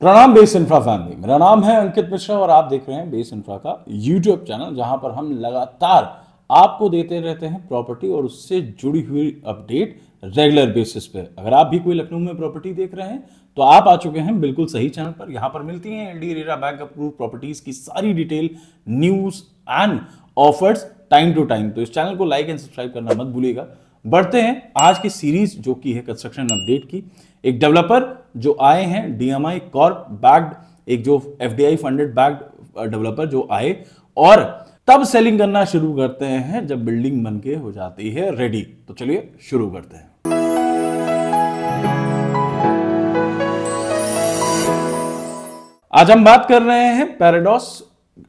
प्रणाम base infra family मेरा नाम है अंकित मिश्रा और आप देख रहे हैं बेस इंफ्रा का यूट्यूब चैनल जहां पर हम लगातार आपको देते रहते हैं प्रॉपर्टी और उससे जुड़ी हुई अपडेट रेगुलर बेसिस पे अगर आप भी कोई लखनऊ में प्रॉपर्टी देख रहे हैं तो आप आ चुके हैं बिल्कुल सही चैनल पर यहाँ पर मिलती हैं L RERA bank approve properties की सारी detail news and offers time to time तो इस चैनल को लाइक एंड सब्सक्राइब करना मत भूलिएगा बढ़ते हैं आज की सीरीज जो की है कंस्ट्रक्शन अपडेट की एक डेवलपर जो आए हैं डीएमआई कॉर्प बैग्ड एक जो एफडीआई फंडेड बैग्ड डेवलपर जो आए और तब सेलिंग करना शुरू करते हैं जब बिल्डिंग बन के हो जाती है रेडी तो चलिए शुरू करते हैं आज हम बात कर रहे हैं पैराडॉस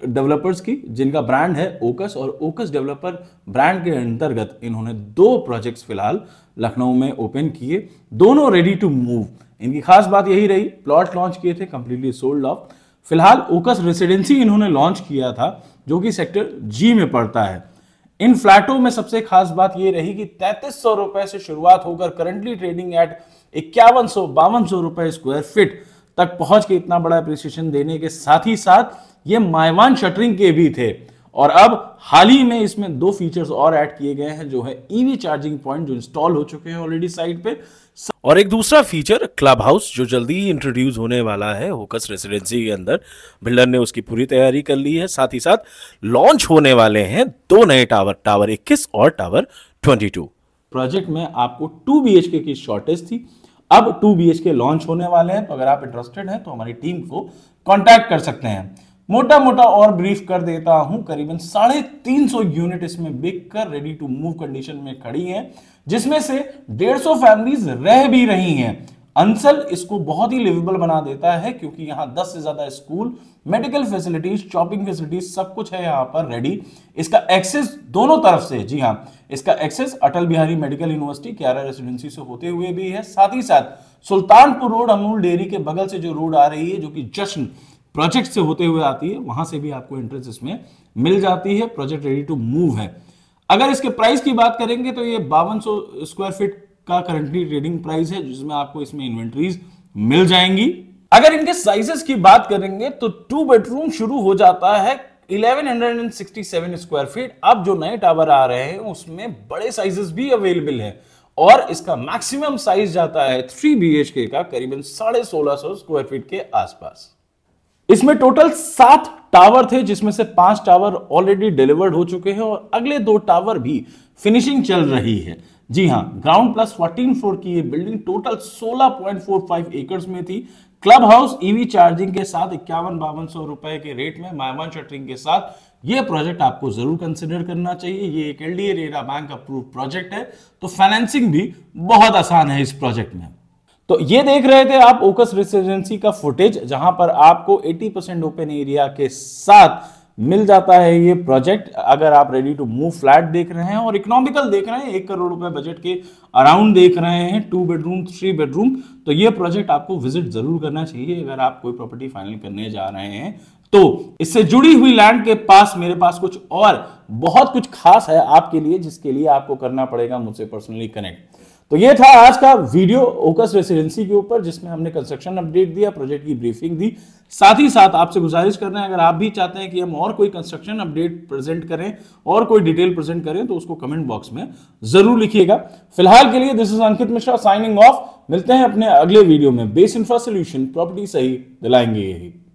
डेवलपर्स की जिनका ब्रांड है ओकस और ओकस डेवलपर ब्रांड के अंतर्गत इन्होंने दो प्रोजेक्ट्स फिलहाल लखनऊ में ओपन किए दोनों रेडी टू मूव इनकी खास बात यही रही प्लॉट लॉन्च किए थे कंप्लीटली सोल्ड ऑफ फिलहाल ओकस रेसिडेंसी इन्होंने लॉन्च किया था जो कि सेक्टर जी में पड़ता है इन फ्लैटों में सबसे खास बात यह रही कि तैतीस सौ रुपए से शुरुआत होकर करंटली ट्रेडिंग एट इक्यावन सौ बावन सौ रुपए स्क्वायर फिट तक पहुंच के इतना बड़ा अप्रिसिएशन देने के साथ ही साथ ये मायवान शटरिंग के भी थे और अब हाल ही में इसमें दो फीचर्स और ऐड किए गए हैं जो है ईवी चार्जिंग पॉइंट जो इंस्टॉल हो चुके हैं ऑलरेडी साइट पे और एक दूसरा फीचर क्लब हाउस जो जल्दी ही इंट्रोड्यूस होने वाला है होकस रेसिडेंसी के अंदर बिल्डर ने उसकी पूरी तैयारी कर ली है साथ ही साथ लॉन्च होने वाले हैं दो नए टावर टावर इक्कीस और टावर ट्वेंटी प्रोजेक्ट में आपको टू बी की शॉर्टेज थी अब टू बी लॉन्च होने वाले हैं तो अगर आप इंटरेस्टेड हैं तो हमारी टीम को कॉन्टैक्ट कर सकते हैं मोटा मोटा और ब्रीफ कर देता हूं करीबन साढ़े तीन सौ यूनिट इसमें बिक कर रेडी टू मूव कंडीशन में खड़ी हैं जिसमें से डेढ़ सौ फैमिलीज रह भी रही हैं अंसल इसको बहुत ही लिवेबल बना देता है क्योंकि यहाँ 10 से ज़्यादा school medical facilities shopping facilities सब कुछ है यहाँ पर रेडी इसका एक्सेस दोनों तरफ से जी हाँ इसका access Atal Bihari medical university क्यारा रेसिडेंसी से होते हुए भी है साथ ही साथ सुल्तानपुर रोड अमूल डेयरी के बगल से जो रोड आ रही है जो कि जश्न प्रोजेक्ट से होते हुए आती है वहां से भी आपको एंट्रेंस इसमें मिल जाती है प्रोजेक्ट रेडी टू मूव है अगर इसके प्राइस की बात करेंगे तो ये बावन स्क्वायर फीट का करंटली ट्रेडिंग प्राइस है जिसमें आपको इसमें इन्वेंट्रीज मिल जाएंगी अगर इनके साइजेस की बात करेंगे तो टू बेडरूम शुरू हो जाता है 1167 स्क्वायर फीट अब जो नए टावर आ रहे हैं उसमें बड़े साइजेस भी अवेलेबल है और इसका मैक्सिमम साइज जाता है थ्री बी का करीबन साढ़े सोलह सौ स्क्वायर फीट के आसपास इसमें टोटल सात टावर थे जिसमें से पांच टावर ऑलरेडी डिलीवर्ड हो चुके हैं और अगले दो टावर भी फिनिशिंग चल रही है जी हाँ ग्राउंड प्लस फोर्टीन फ्लोर की ये बिल्डिंग टोटल 16.45 एकड़ में थी क्लब हाउस ईवी चार्जिंग के साथ इक्यावन बावन सौ रुपए के रेट में मायवान शटरिंग के साथ ये प्रोजेक्ट आपको जरूर कंसिडर करना चाहिए ये एक LDA RERA bank approve project है तो फाइनेंसिंग भी बहुत आसान है इस प्रोजेक्ट में तो ये देख रहे थे आप ओकस रेसिडेंसी का फुटेज जहां पर आपको 80 परसेंट ओपन एरिया के साथ मिल जाता है ये प्रोजेक्ट अगर आप रेडी टू मूव फ्लैट देख रहे हैं और इकोनॉमिकल देख रहे हैं एक करोड़ रुपए बजट के अराउंड देख रहे हैं टू बेडरूम थ्री बेडरूम तो ये प्रोजेक्ट आपको विजिट जरूर करना चाहिए अगर आप कोई प्रॉपर्टी फाइनल करने जा रहे हैं तो इससे जुड़ी हुई लैंड के पास मेरे पास कुछ और बहुत कुछ खास है आपके लिए जिसके लिए आपको करना पड़ेगा मुझसे पर्सनली कनेक्ट तो ये था आज का वीडियो ओकस रेसिडेंसी के ऊपर जिसमें हमने कंस्ट्रक्शन अपडेट दिया प्रोजेक्ट की ब्रीफिंग दी साथ ही साथ आपसे गुजारिश कर रहे हैं अगर आप भी चाहते हैं कि हम और कोई कंस्ट्रक्शन अपडेट प्रेजेंट करें और कोई डिटेल प्रेजेंट करें तो उसको कमेंट बॉक्स में जरूर लिखिएगा फिलहाल के लिए this is Ankit Mishra signing off मिलते हैं अपने अगले वीडियो में बेस इंफ्रा सोल्यूशन प्रॉपर्टी सही दिलाएंगे यही